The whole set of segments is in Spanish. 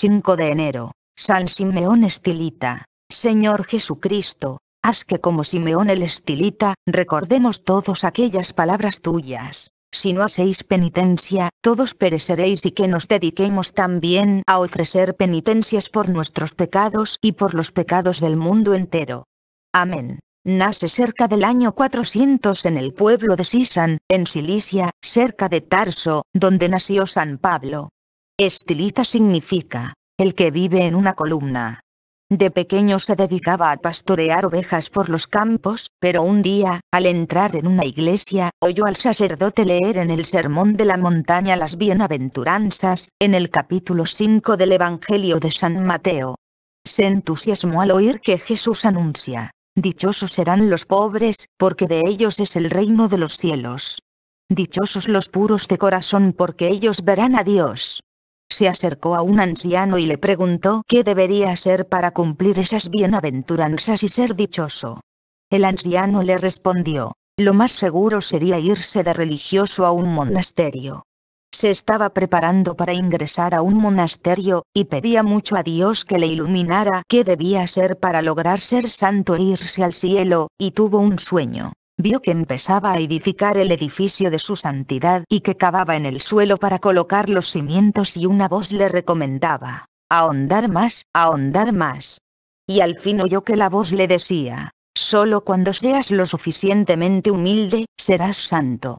5 de enero, San Simeón Estilita, Señor Jesucristo, haz que como Simeón el Estilita, recordemos todos aquellas palabras tuyas. Si no hacéis penitencia, todos pereceréis y que nos dediquemos también a ofrecer penitencias por nuestros pecados y por los pecados del mundo entero. Amén. Nace cerca del año 400 en el pueblo de Sisan, en Silicia, cerca de Tarso, donde nació San Pablo. Estilita significa, el que vive en una columna. De pequeño se dedicaba a pastorear ovejas por los campos, pero un día, al entrar en una iglesia, oyó al sacerdote leer en el Sermón de la Montaña las Bienaventuranzas, en el capítulo 5 del Evangelio de San Mateo. Se entusiasmó al oír que Jesús anuncia, Dichosos serán los pobres, porque de ellos es el reino de los cielos. Dichosos los puros de corazón, porque ellos verán a Dios se acercó a un anciano y le preguntó qué debería hacer para cumplir esas bienaventuranzas y ser dichoso. El anciano le respondió, lo más seguro sería irse de religioso a un monasterio. Se estaba preparando para ingresar a un monasterio, y pedía mucho a Dios que le iluminara qué debía hacer para lograr ser santo e irse al cielo, y tuvo un sueño vio que empezaba a edificar el edificio de su santidad y que cavaba en el suelo para colocar los cimientos y una voz le recomendaba, ahondar más, ahondar más. Y al fin oyó que la voz le decía, solo cuando seas lo suficientemente humilde, serás santo.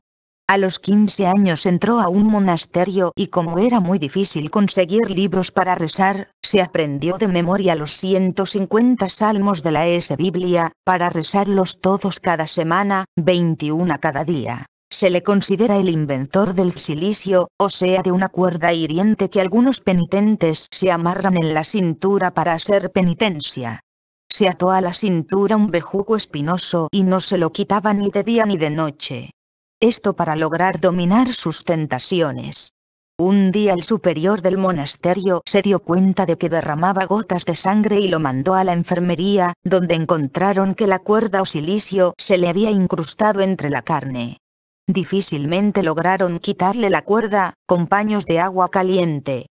A los 15 años entró a un monasterio y como era muy difícil conseguir libros para rezar, se aprendió de memoria los 150 salmos de la e S Biblia, para rezarlos todos cada semana, 21 cada día. Se le considera el inventor del silicio, o sea de una cuerda hiriente que algunos penitentes se amarran en la cintura para hacer penitencia. Se ató a la cintura un bejuco espinoso y no se lo quitaba ni de día ni de noche esto para lograr dominar sus tentaciones. Un día el superior del monasterio se dio cuenta de que derramaba gotas de sangre y lo mandó a la enfermería, donde encontraron que la cuerda o silicio se le había incrustado entre la carne. Difícilmente lograron quitarle la cuerda, con paños de agua caliente,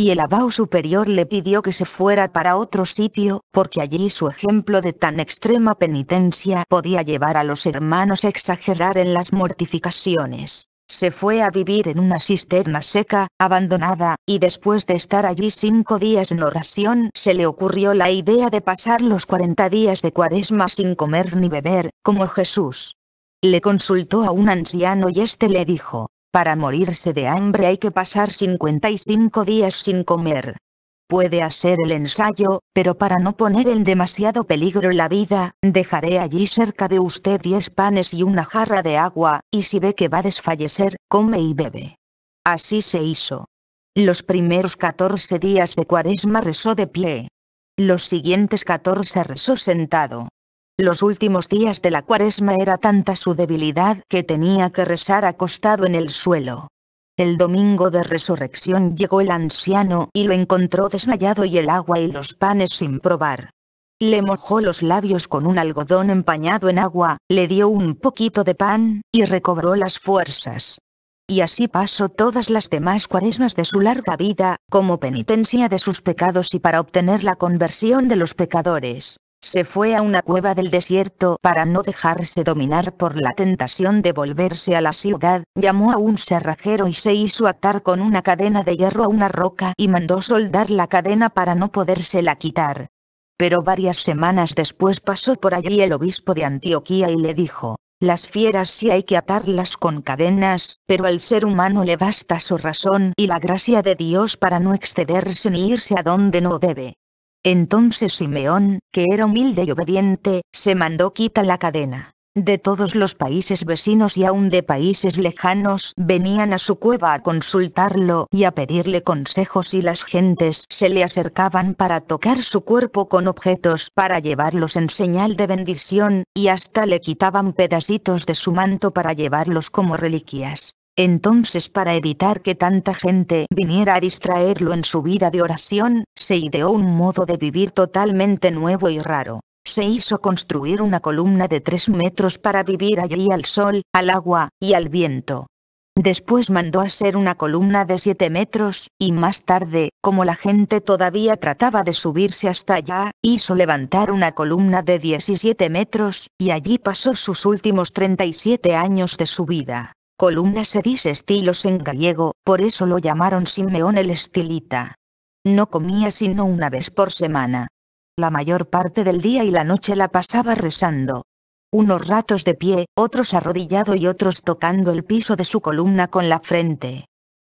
y el abao superior le pidió que se fuera para otro sitio, porque allí su ejemplo de tan extrema penitencia podía llevar a los hermanos a exagerar en las mortificaciones. Se fue a vivir en una cisterna seca, abandonada, y después de estar allí cinco días en oración se le ocurrió la idea de pasar los cuarenta días de cuaresma sin comer ni beber, como Jesús. Le consultó a un anciano y éste le dijo, para morirse de hambre hay que pasar 55 días sin comer. Puede hacer el ensayo, pero para no poner en demasiado peligro la vida, dejaré allí cerca de usted 10 panes y una jarra de agua, y si ve que va a desfallecer, come y bebe. Así se hizo. Los primeros 14 días de cuaresma rezó de pie. Los siguientes 14 rezó sentado. Los últimos días de la cuaresma era tanta su debilidad que tenía que rezar acostado en el suelo. El domingo de resurrección llegó el anciano y lo encontró desmayado y el agua y los panes sin probar. Le mojó los labios con un algodón empañado en agua, le dio un poquito de pan, y recobró las fuerzas. Y así pasó todas las demás cuaresmas de su larga vida, como penitencia de sus pecados y para obtener la conversión de los pecadores. Se fue a una cueva del desierto para no dejarse dominar por la tentación de volverse a la ciudad, llamó a un cerrajero y se hizo atar con una cadena de hierro a una roca y mandó soldar la cadena para no podérsela quitar. Pero varias semanas después pasó por allí el obispo de Antioquía y le dijo, las fieras sí hay que atarlas con cadenas, pero al ser humano le basta su razón y la gracia de Dios para no excederse ni irse a donde no debe. Entonces Simeón, que era humilde y obediente, se mandó quita la cadena. De todos los países vecinos y aun de países lejanos venían a su cueva a consultarlo y a pedirle consejos y las gentes se le acercaban para tocar su cuerpo con objetos para llevarlos en señal de bendición, y hasta le quitaban pedacitos de su manto para llevarlos como reliquias. Entonces para evitar que tanta gente viniera a distraerlo en su vida de oración, se ideó un modo de vivir totalmente nuevo y raro. Se hizo construir una columna de tres metros para vivir allí al sol, al agua, y al viento. Después mandó a hacer una columna de siete metros, y más tarde, como la gente todavía trataba de subirse hasta allá, hizo levantar una columna de 17 metros, y allí pasó sus últimos 37 años de su vida. Columna se dice estilos en gallego, por eso lo llamaron Simeón el estilita. No comía sino una vez por semana. La mayor parte del día y la noche la pasaba rezando. Unos ratos de pie, otros arrodillado y otros tocando el piso de su columna con la frente.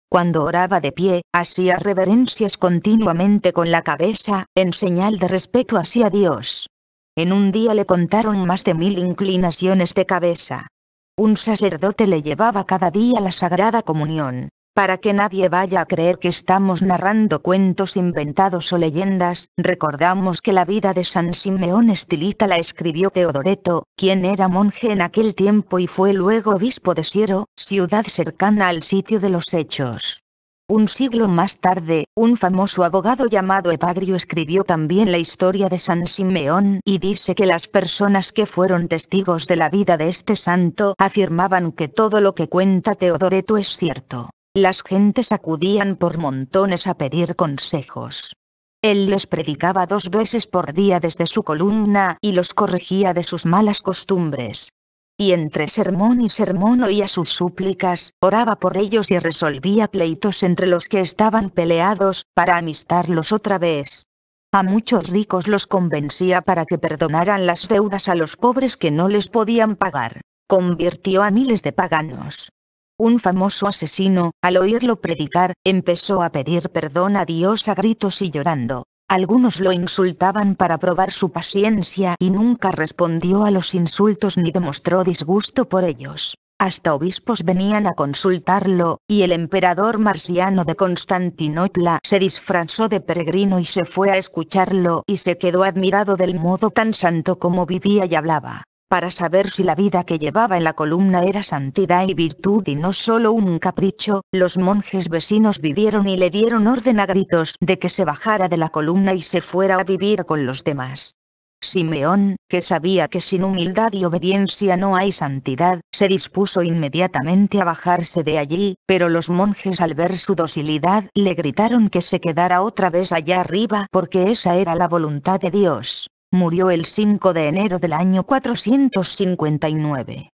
Cuando oraba de pie, hacía reverencias continuamente con la cabeza, en señal de respeto hacia Dios. En un día le contaron más de mil inclinaciones de cabeza. Un sacerdote le llevaba cada día la Sagrada Comunión, para que nadie vaya a creer que estamos narrando cuentos inventados o leyendas, recordamos que la vida de San Simeón Estilita la escribió Teodoreto, quien era monje en aquel tiempo y fue luego obispo de Siero, ciudad cercana al sitio de los hechos. Un siglo más tarde, un famoso abogado llamado Epagrio escribió también la historia de San Simeón y dice que las personas que fueron testigos de la vida de este santo afirmaban que todo lo que cuenta Teodoreto es cierto. Las gentes acudían por montones a pedir consejos. Él les predicaba dos veces por día desde su columna y los corregía de sus malas costumbres, y entre sermón y sermón oía sus súplicas, oraba por ellos y resolvía pleitos entre los que estaban peleados, para amistarlos otra vez. A muchos ricos los convencía para que perdonaran las deudas a los pobres que no les podían pagar. Convirtió a miles de paganos. Un famoso asesino, al oírlo predicar, empezó a pedir perdón a Dios a gritos y llorando. Algunos lo insultaban para probar su paciencia y nunca respondió a los insultos ni demostró disgusto por ellos. Hasta obispos venían a consultarlo, y el emperador marciano de Constantinopla se disfrazó de peregrino y se fue a escucharlo y se quedó admirado del modo tan santo como vivía y hablaba para saber si la vida que llevaba en la columna era santidad y virtud y no solo un capricho, los monjes vecinos vivieron y le dieron orden a gritos de que se bajara de la columna y se fuera a vivir con los demás. Simeón, que sabía que sin humildad y obediencia no hay santidad, se dispuso inmediatamente a bajarse de allí, pero los monjes al ver su docilidad le gritaron que se quedara otra vez allá arriba porque esa era la voluntad de Dios. Murió el 5 de enero del año 459.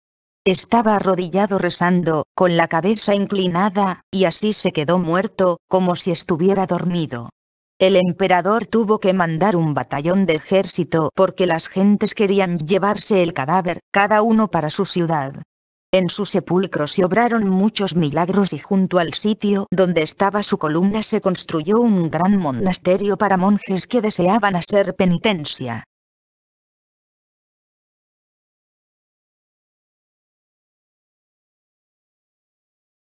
Estaba arrodillado rezando, con la cabeza inclinada, y así se quedó muerto, como si estuviera dormido. El emperador tuvo que mandar un batallón de ejército porque las gentes querían llevarse el cadáver, cada uno para su ciudad. En su sepulcro se obraron muchos milagros y junto al sitio donde estaba su columna se construyó un gran monasterio para monjes que deseaban hacer penitencia.